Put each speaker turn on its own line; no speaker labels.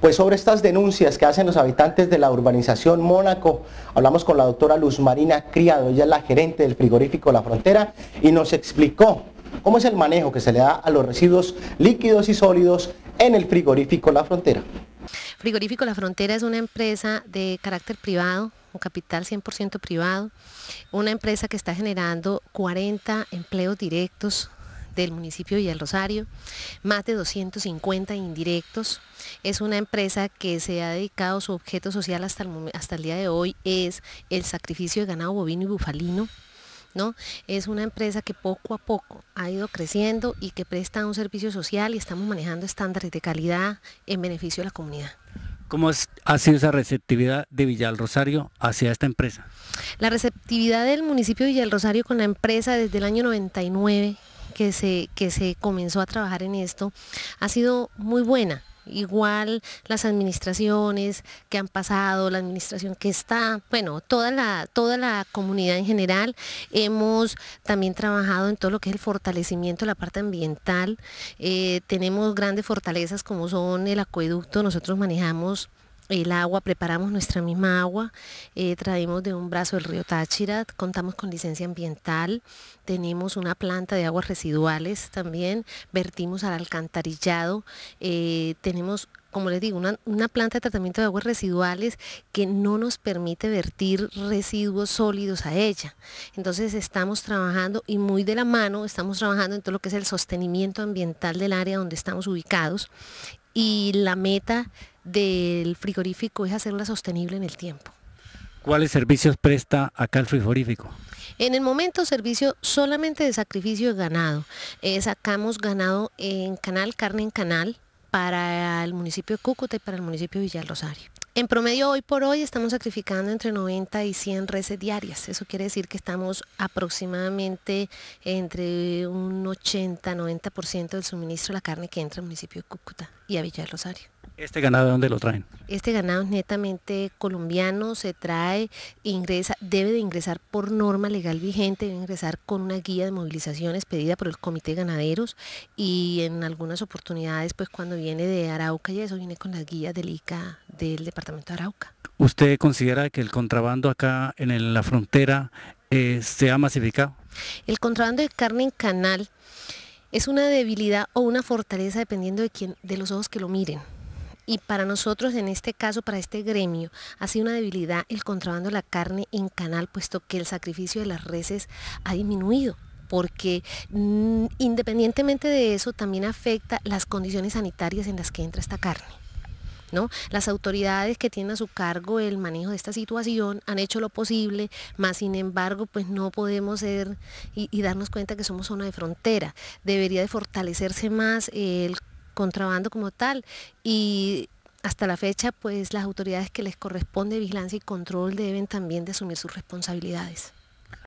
Pues sobre estas denuncias que hacen los habitantes de la urbanización Mónaco, hablamos con la doctora Luz Marina Criado, ella es la gerente del frigorífico La Frontera y nos explicó cómo es el manejo que se le da a los residuos líquidos y sólidos en el frigorífico La Frontera.
Frigorífico La Frontera es una empresa de carácter privado, un capital 100% privado, una empresa que está generando 40 empleos directos del municipio de Villalrosario, Rosario, más de 250 indirectos. Es una empresa que se ha dedicado, su objeto social hasta el, día de hoy es el sacrificio de ganado bovino y bufalino. ¿No? Es una empresa que poco a poco ha ido creciendo y que presta un servicio social y estamos manejando estándares de calidad en beneficio de la comunidad.
¿Cómo ha sido esa receptividad de Villal Rosario hacia esta empresa?
La receptividad del municipio de Villal Rosario con la empresa desde el año 99 que se, comenzó a trabajar en esto ha sido muy buena. Igual las administraciones que han pasado, la administración que está, bueno, toda la, toda la comunidad en general, hemos también trabajado en todo lo que es el fortalecimiento de la parte ambiental. Eh, tenemos grandes fortalezas como son el acueducto, nosotros manejamos el agua, preparamos nuestra misma agua, eh, traemos de un brazo el río Táchira, contamos con licencia ambiental, tenemos una planta de aguas residuales también, vertimos al alcantarillado, eh, tenemos como les digo, una, planta de tratamiento de aguas residuales que no nos permite vertir residuos sólidos a ella. Entonces estamos trabajando y muy de la mano estamos trabajando en todo lo que es el sostenimiento ambiental del área donde estamos ubicados y la meta del frigorífico es hacerla sostenible en el tiempo.
¿Cuáles servicios presta acá el frigorífico?
En el momento servicio solamente de sacrificio de ganado. Eh, sacamos ganado en canal, carne en canal, para el municipio de Cúcuta y para el municipio de Villar Rosario. En promedio, hoy por hoy estamos sacrificando entre 90 y 100 reses diarias. Eso quiere decir que estamos aproximadamente entre un 80-90% del suministro de la carne que entra al municipio de Cúcuta y a Villa del Rosario.
¿Este ganado de dónde lo traen?
Este ganado es netamente colombiano, se trae, ingresa, debe de ingresar por norma legal vigente, debe ingresar con una guía de movilizaciones pedida por el Comité de Ganaderos y en algunas oportunidades, pues cuando viene de Arauca y eso viene con las guías del ICA del Departamento de Arauca.
¿Usted considera que el contrabando acá en la frontera eh, se ha masificado?
El contrabando de carne en canal es una debilidad o una fortaleza dependiendo de, quién, de los ojos que lo miren. Y para nosotros, en este caso, para este gremio, ha sido una debilidad el contrabando de la carne en canal, puesto que el sacrificio de las reses ha disminuido porque mm, independientemente de eso también afecta las condiciones sanitarias en las que entra esta carne. ¿No? Las autoridades que tienen a su cargo el manejo de esta situación han hecho lo posible, más sin embargo, pues no podemos ser y, y darnos cuenta que somos zona de frontera. Debería de fortalecerse más el contrabando como tal y hasta la fecha pues las autoridades que les corresponde vigilancia y control deben también de asumir sus responsabilidades.